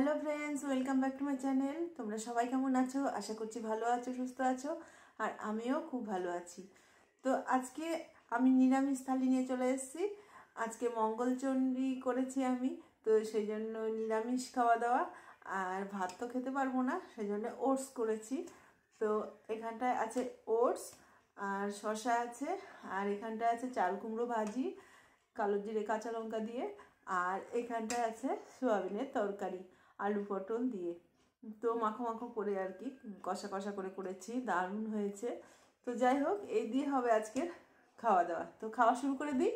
hello friends welcome back to my channel তোমরা সবাই কেমন আছো আশা করছি ভালো আছো সুস্থ আছো আর আমিও খুব ভালো আছি তো আজকে আমি নিরামিষ থালি নিয়ে চলে এসেছি আজকে মঙ্গলচণ্ডী করেছি আমি তো সেই জন্য নিরামিষ খাওয়া দাওয়া আর ভাত তো খেতে পারবো না সেই জন্য ওটস করেছি তো এখানটায় আছে ওটস আর শশা আছে আর এখানটায় আছে চাল কুমড়ো ভাজি কালো জিরে কাঁচা লঙ্কা দিয়ে আর এখানটায় আছে সোয়াবিনের তরকারি আলু পটল দিয়ে তো মাখো মাখো করে আর কি কষা কষা করে করেছি দারুণ হয়েছে তো যাই হোক এই দিয়ে হবে আজকের খাওয়া দাওয়া তো খাওয়া শুরু করে দিই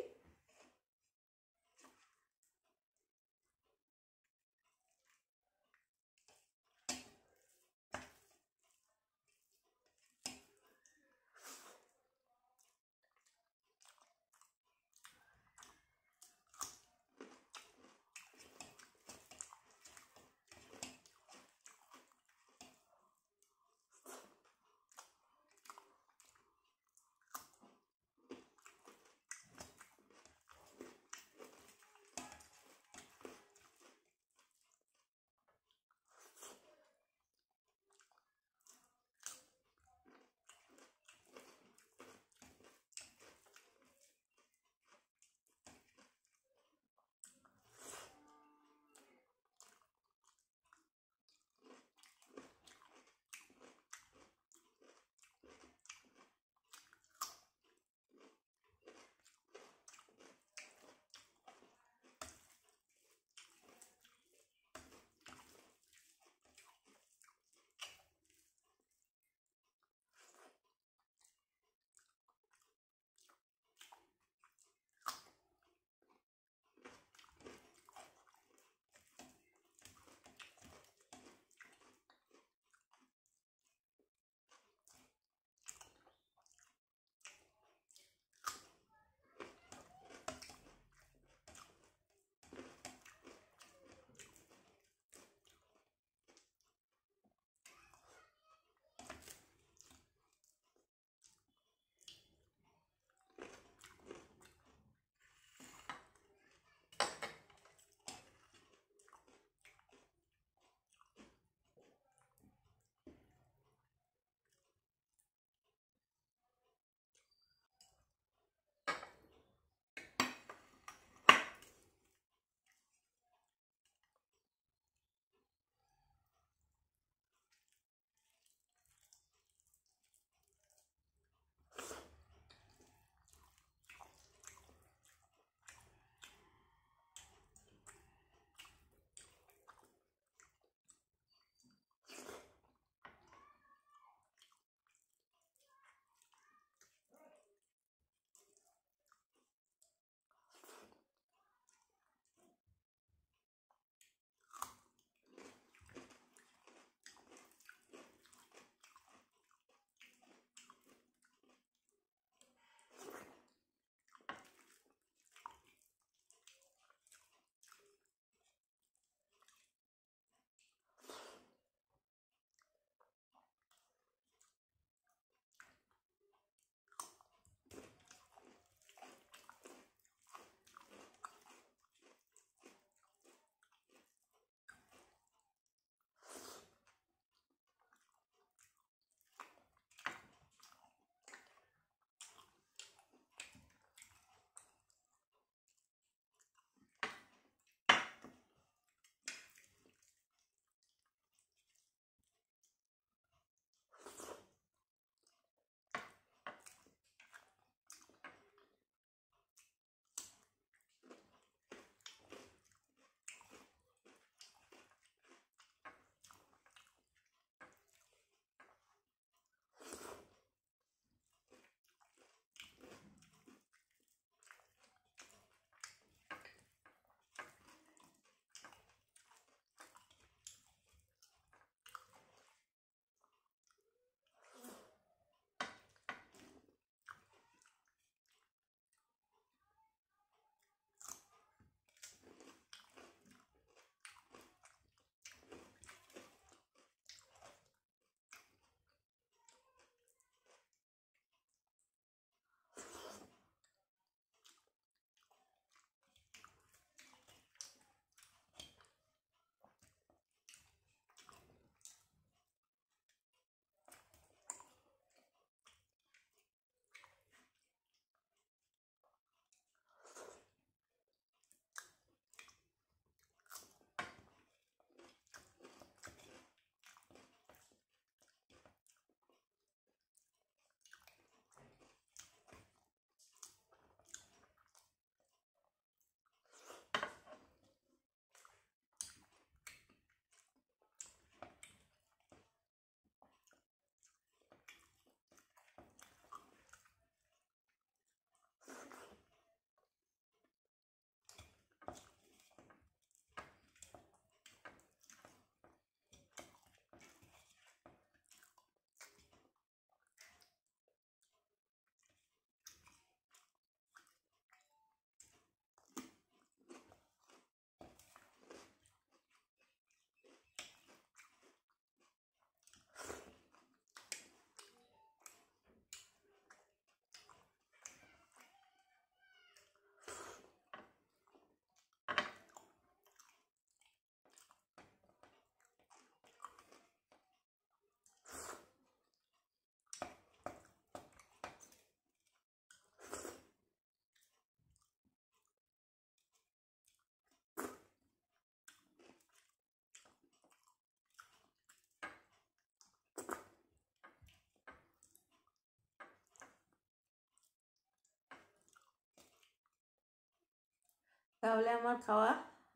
তাহলে আমার খাওয়া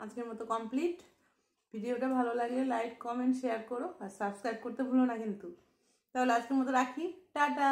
আজকের মতো কমপ্লিট ভিডিওটা ভালো লাগলে লাইক কমেন্ট শেয়ার করো আর সাবস্ক্রাইব করতে ভুলো না কিন্তু তাহলে আজকের মতো রাখি টাটা